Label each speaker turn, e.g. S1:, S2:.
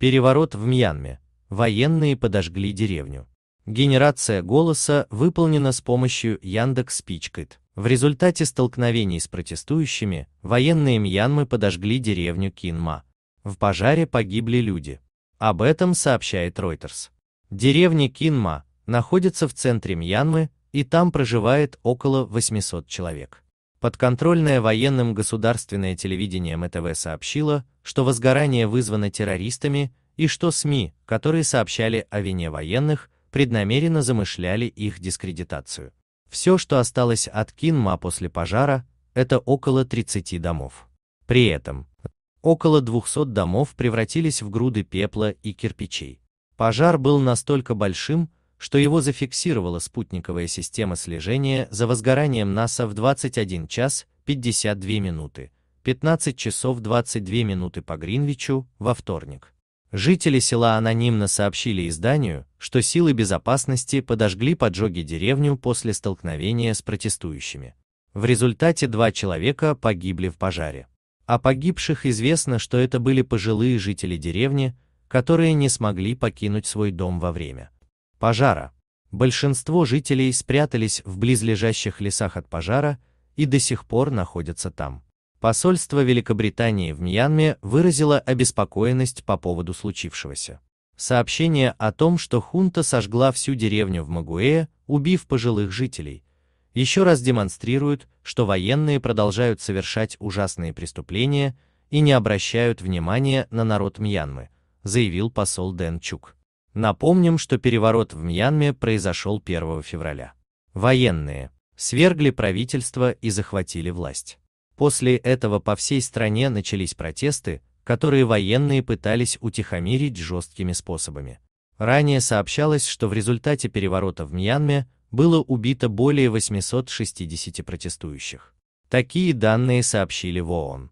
S1: Переворот в Мьянме. Военные подожгли деревню. Генерация голоса выполнена с помощью Яндекс Спичкит. В результате столкновений с протестующими военные Мьянмы подожгли деревню Кинма. В пожаре погибли люди. Об этом сообщает Reuters. Деревня Кинма находится в центре Мьянмы, и там проживает около 800 человек. Подконтрольное военным государственное телевидение МТВ сообщило, что возгорание вызвано террористами и что СМИ, которые сообщали о вине военных, преднамеренно замышляли их дискредитацию. Все, что осталось от Кинма после пожара, это около 30 домов. При этом, около 200 домов превратились в груды пепла и кирпичей. Пожар был настолько большим, что его зафиксировала спутниковая система слежения за возгоранием НАСА в 21 час 52 минуты, 15 часов 22 минуты по Гринвичу во вторник. Жители села анонимно сообщили изданию, что силы безопасности подожгли поджоги деревню после столкновения с протестующими. В результате два человека погибли в пожаре. О погибших известно, что это были пожилые жители деревни, которые не смогли покинуть свой дом во время пожара. Большинство жителей спрятались в близлежащих лесах от пожара и до сих пор находятся там. Посольство Великобритании в Мьянме выразило обеспокоенность по поводу случившегося. Сообщение о том, что хунта сожгла всю деревню в Магуэе, убив пожилых жителей, еще раз демонстрирует, что военные продолжают совершать ужасные преступления и не обращают внимания на народ Мьянмы, заявил посол Дэн Чук. Напомним, что переворот в Мьянме произошел 1 февраля. Военные свергли правительство и захватили власть. После этого по всей стране начались протесты, которые военные пытались утихомирить жесткими способами. Ранее сообщалось, что в результате переворота в Мьянме было убито более 860 протестующих. Такие данные сообщили в ООН.